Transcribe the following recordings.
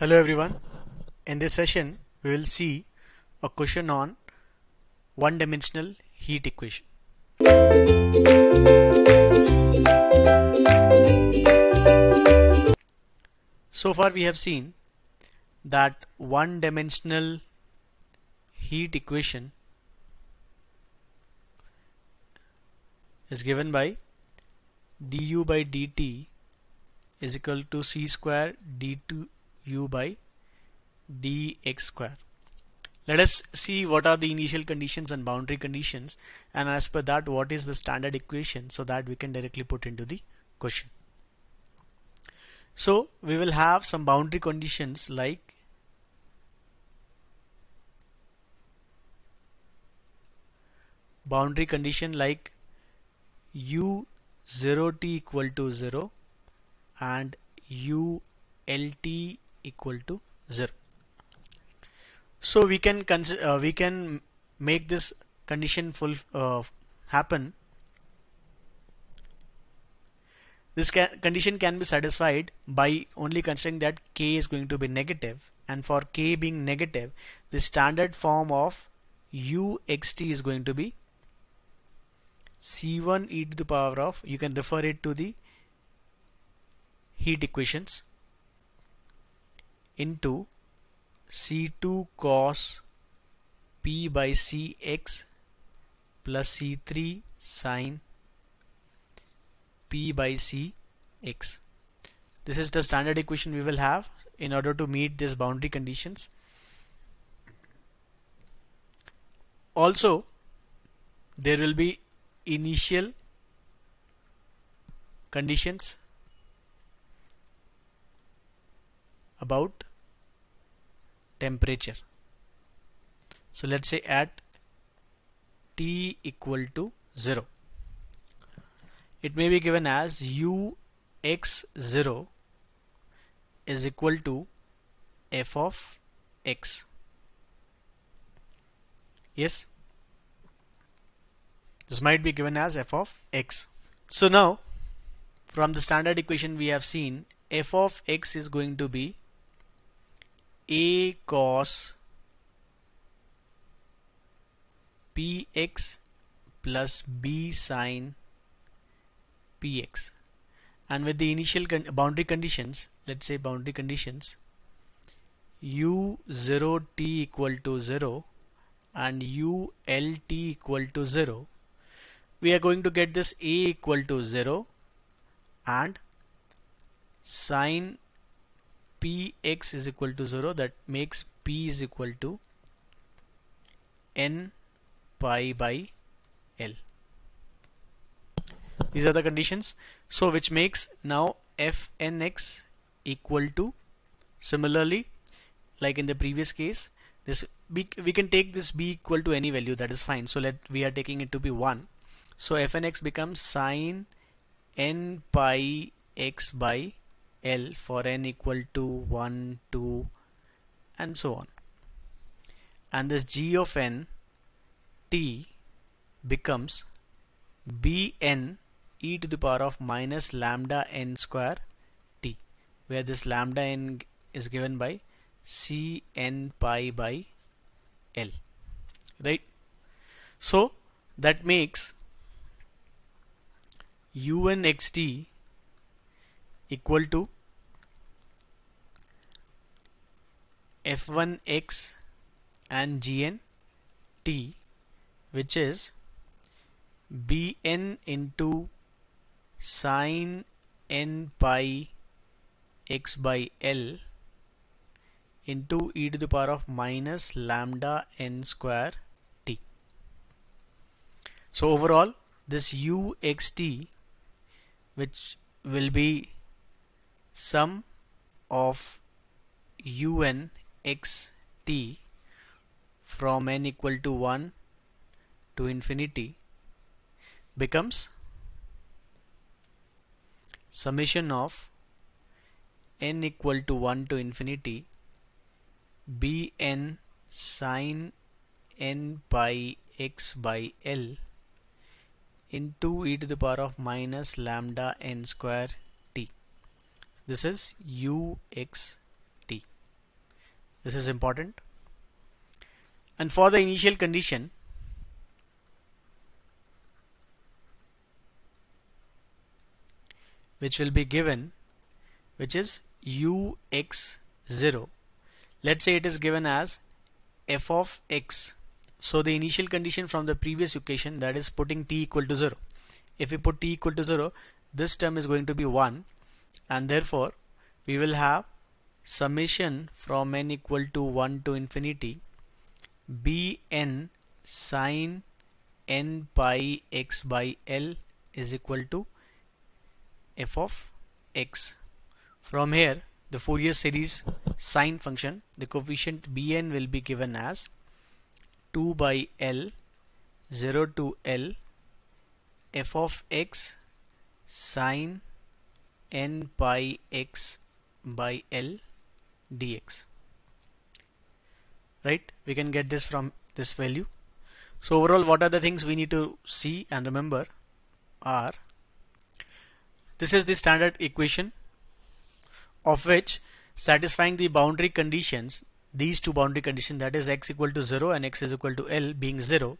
Hello everyone. In this session, we will see a question on one-dimensional heat equation. So far we have seen that one-dimensional heat equation is given by du by dt is equal to c square d2 u by dx square. Let us see what are the initial conditions and boundary conditions and as per that what is the standard equation so that we can directly put into the question. So we will have some boundary conditions like boundary condition like u 0t equal to 0 and u lt equal to 0 so we can uh, we can make this condition full uh, happen this ca condition can be satisfied by only considering that k is going to be negative and for k being negative the standard form of uxt is going to be c1 e to the power of you can refer it to the heat equations into C2 cos P by Cx plus C3 sin P by Cx. This is the standard equation we will have in order to meet these boundary conditions. Also, there will be initial conditions about temperature so let's say at t equal to 0 it may be given as u x 0 is equal to f of x yes this might be given as f of x so now from the standard equation we have seen f of x is going to be a cos px plus b sine px and with the initial con boundary conditions let's say boundary conditions u0 t equal to 0 and u l t equal to 0 we are going to get this a equal to 0 and sine px is equal to 0 that makes p is equal to n pi by L. These are the conditions. So which makes now fnx equal to similarly like in the previous case this we can take this b equal to any value that is fine so let we are taking it to be 1 so fnx becomes sine n pi x by L for n equal to 1, 2 and so on. And this g of n t becomes bn e to the power of minus lambda n square t where this lambda n is given by c n pi by L right so that makes unxt equal to f1x and gnt which is bn into sine n pi x by l into e to the power of minus lambda n square t. So overall this uxt which will be sum of un x t from n equal to 1 to infinity becomes summation of n equal to 1 to infinity bn sine n pi x by l into e to the power of minus lambda n square this is uxt this is important and for the initial condition which will be given which is ux0 let's say it is given as f of x so the initial condition from the previous equation that is putting t equal to 0 if we put t equal to 0 this term is going to be 1 and therefore we will have summation from n equal to 1 to infinity bn sine n pi x by l is equal to f of x. From here the Fourier series sine function the coefficient bn will be given as 2 by l 0 to l f of x sine n pi x by L dx right we can get this from this value so overall what are the things we need to see and remember are this is the standard equation of which satisfying the boundary conditions these two boundary conditions that is x equal to 0 and x is equal to L being 0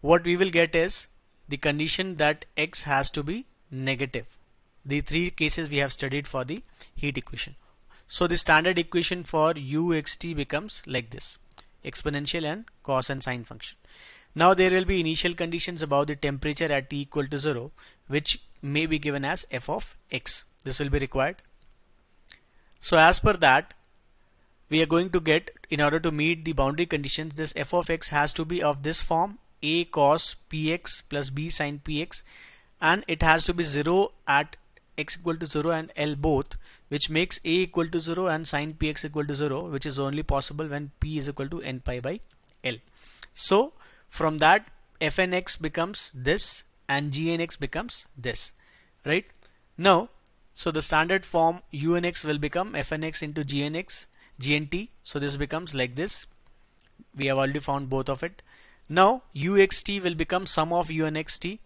what we will get is the condition that x has to be negative the three cases we have studied for the heat equation. So the standard equation for uxt becomes like this exponential and cos and sine function. Now there will be initial conditions about the temperature at t equal to 0 which may be given as f of x. This will be required. So as per that we are going to get in order to meet the boundary conditions this f of x has to be of this form a cos px plus b sine px and it has to be 0 at x equal to 0 and L both which makes a equal to 0 and sine px equal to 0 which is only possible when p is equal to n pi by L. So from that fnx becomes this and gnx becomes this right. Now so the standard form unx will become fnx into gnx gnt so this becomes like this we have already found both of it. Now uxt will become sum of unxt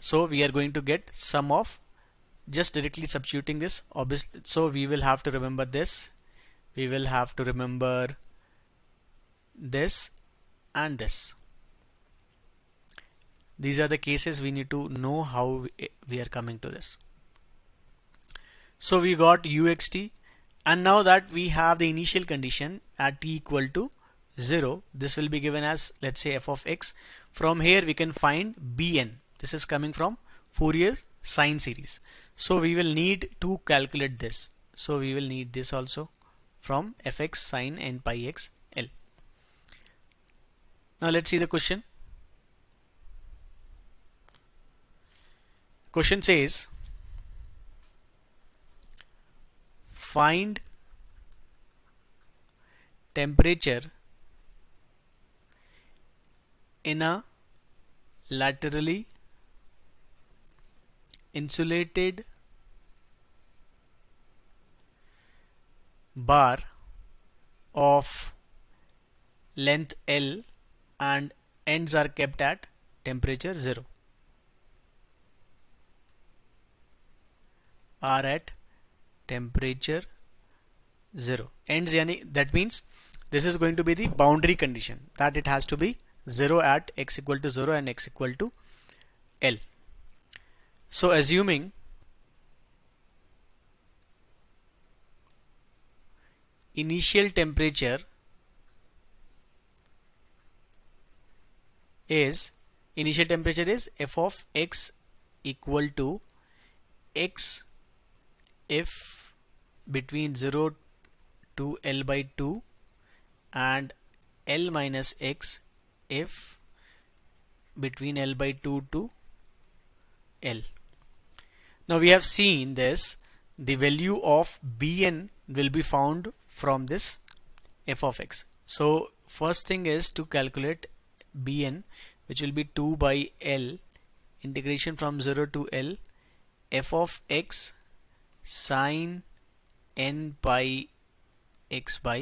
so we are going to get sum of just directly substituting this obviously so we will have to remember this we will have to remember this and this these are the cases we need to know how we are coming to this so we got uxt and now that we have the initial condition at t equal to 0 this will be given as let's say f of x from here we can find bn this is coming from Fourier's sine series. So we will need to calculate this. So we will need this also from fx sine and pi x l. Now let's see the question. Question says find temperature in a laterally insulated bar of length L and ends are kept at temperature 0 are at temperature 0 ends yani that means this is going to be the boundary condition that it has to be 0 at x equal to 0 and x equal to L so assuming initial temperature is initial temperature is f of x equal to x if between 0 to L by 2 and L minus x if between L by 2 to L. Now we have seen this the value of bn will be found from this f of x. So first thing is to calculate bn which will be 2 by l integration from 0 to l f of x sine n pi x by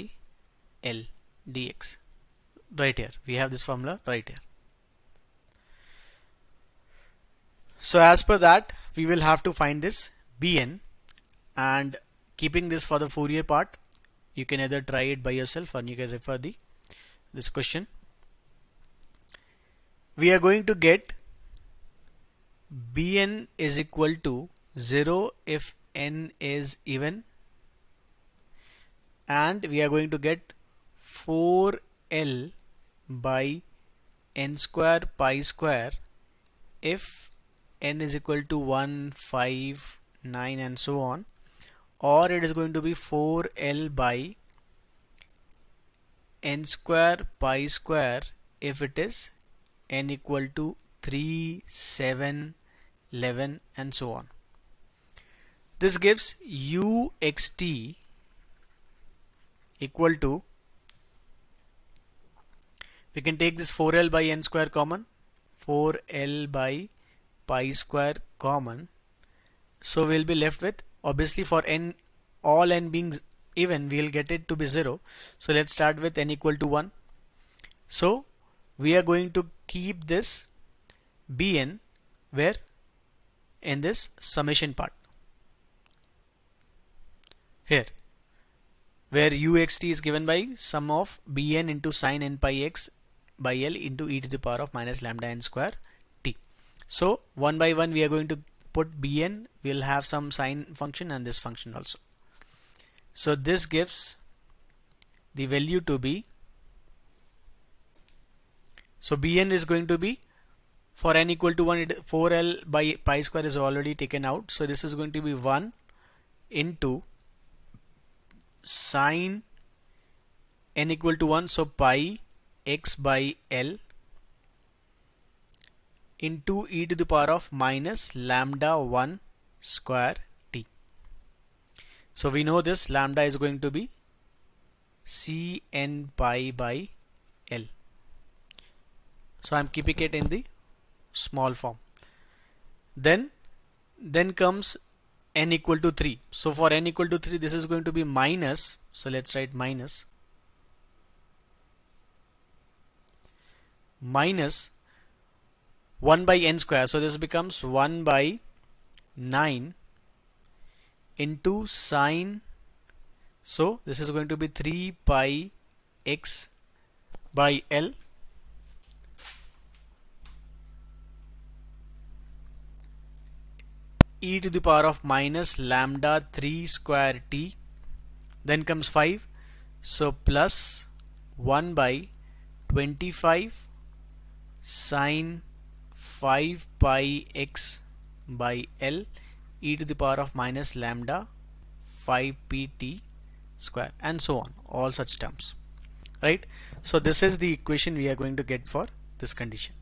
l dx right here we have this formula right here So as per that, we will have to find this Bn and keeping this for the Fourier part, you can either try it by yourself or you can refer the this question. We are going to get Bn is equal to 0 if n is even and we are going to get 4l by n square pi square if n is equal to 1 5 9 and so on or it is going to be 4l by n square pi square if it is n equal to 3 7 11 and so on this gives u x t equal to we can take this 4l by n square common 4l by pi square common so we'll be left with obviously for n all n being even we'll get it to be 0 so let's start with n equal to 1 so we are going to keep this bn where in this summation part here where uxt is given by sum of bn into sine n pi x by l into e to the power of minus lambda n square so one by one we are going to put bn, we'll have some sine function and this function also. So this gives the value to be, so bn is going to be for n equal to 1, 4l by pi square is already taken out. So this is going to be 1 into sine n equal to 1 so pi x by l into e to the power of minus lambda 1 square t. So we know this lambda is going to be Cn pi by L. So I'm keeping it in the small form. Then then comes n equal to 3. So for n equal to 3 this is going to be minus. So let's write minus minus 1 by n square. So this becomes 1 by 9 into sine. So this is going to be 3 pi x by L e to the power of minus lambda 3 square t then comes 5 so plus 1 by 25 sine 5 pi x by L e to the power of minus lambda 5 pt square and so on all such terms right so this is the equation we are going to get for this condition